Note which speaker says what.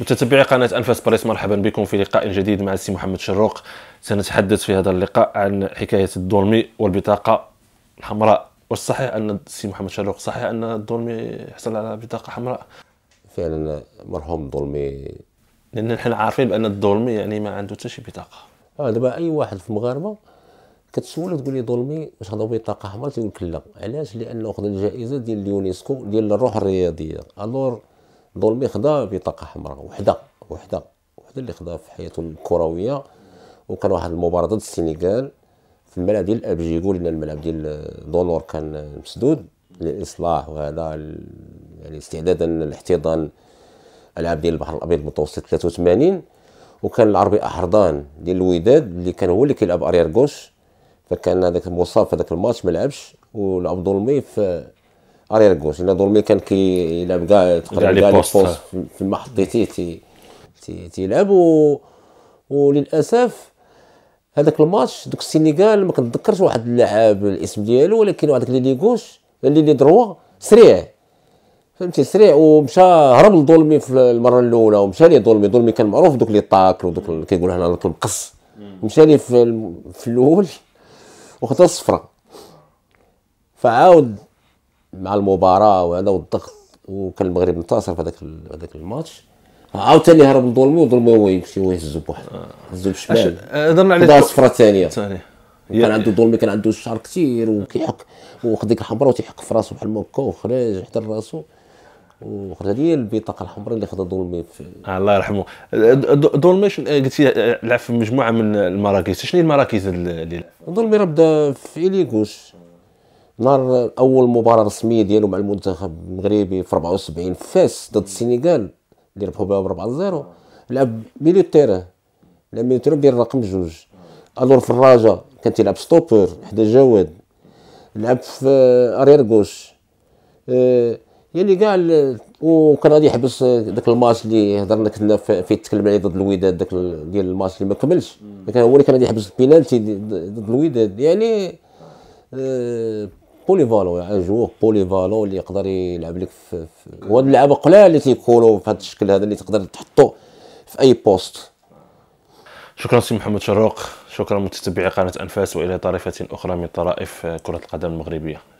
Speaker 1: متتبعي قناة أنفاس بريس مرحبا بكم في لقاء جديد مع السي محمد شروق سنتحدث في هذا اللقاء عن حكاية الدولمي والبطاقة الحمراء والصحيح أن السي محمد شروق صحيح أن الدولمي حصل على بطاقة حمراء فعلا مرحوم الدولمي لأن نحن عارفين بأن الدولمي يعني ما عنده حتى شي بطاقة
Speaker 2: اه دابا أي واحد في المغاربة كتسول تقول لي ظلمي واش غنضرب بطاقه حمراء تيقول لك لا علاش لانه خذ الجائزه ديال اليونسكو ديال الروح الرياضيه الور ظلمي خدا بطاقه حمراء وحده وحده وحده اللي خداها في حياته الكرويه وكان واحد المباراه ضد السنغال في الملعب ديال الابجيكو لان الملعب ديال دونور كان مسدود للاصلاح وهذا يعني استعدادا لاحتضان العاب ديال البحر الابيض المتوسط 83 وكان العربي احرضان ديال الوداد اللي كان هو اللي كيلعب اريير كوش فكان هذاك مصاب في هذاك الماتش ما لعبش ولعب الظلمي في ارير كوش الا دورمي كان كي الا بقى تقريبا لي بوست في حطيتيه تي تيلعب و وللاسف هذاك الماتش دوك السينيغال ما كنتذكرش واحد اللاعب الاسم ديالو ولكن واحد لي ليغوش اللي لي دروا سريع فهمتي سريع ومشى هرب لدولمي في المره الاولى ومشى لي دولمي ظلمي كان معروف دوك لي طاكل ودوك كيقول هنا القص مشى لي في, في الاول وخطا الصفرة فعاود مع المباراه وهذا والضغط وكان المغرب انتصر في هذاك هذاك الماتش عاوتاني هرب لظلمي وظلمي يمشي ويهزو بوحدو هزو بشمال هضرنا على صفره ثانيه كان عنده ظلمي كان عنده الشعر كثير وكيحك وخد ديك الحمراء وتيحك في راسو بحال هكا وخرج حتى لراسو وخرج هذه
Speaker 1: البطاقه الحمراء اللي خدها ظلمي في آه، الله يرحمه ظلمي آه، قلتي آه، لعب في مجموعه من المراكز شنو هي المراكز اللي لعب؟ ظلمي راه بدا في اليكوش
Speaker 2: نهار اول مباراه رسميه ديالو مع المنتخب المغربي في 74 فاس ضد السنغال اللي ربحوا بها 4 0 لعب ميليو تيران لعب ميليو تيران ديال رقم جوج الور في الراجا كان تيلعب ستوبر حدا جواد لعب في ارير كوش آه، يعني كاع وكان غادي يحبس ذاك الماتش اللي هضرنا كنا فيه تكلم عليه ضد الوداد ذاك ديال الماتش اللي ما كملش هو اللي كان غادي يحبس البينالتي ضد الوداد يعني آه، بوليفالو يعني جوغ بوليفالو اللي يقدر يلعب لك في, في هو اللعاب قلال اللي
Speaker 1: تيكونوا في هذا الشكل هذا اللي تقدر تحطه في اي بوست شكرا سي محمد شروق شكرا متتبعي قناه انفاس والى طريفه اخرى من طرائف كره القدم المغربيه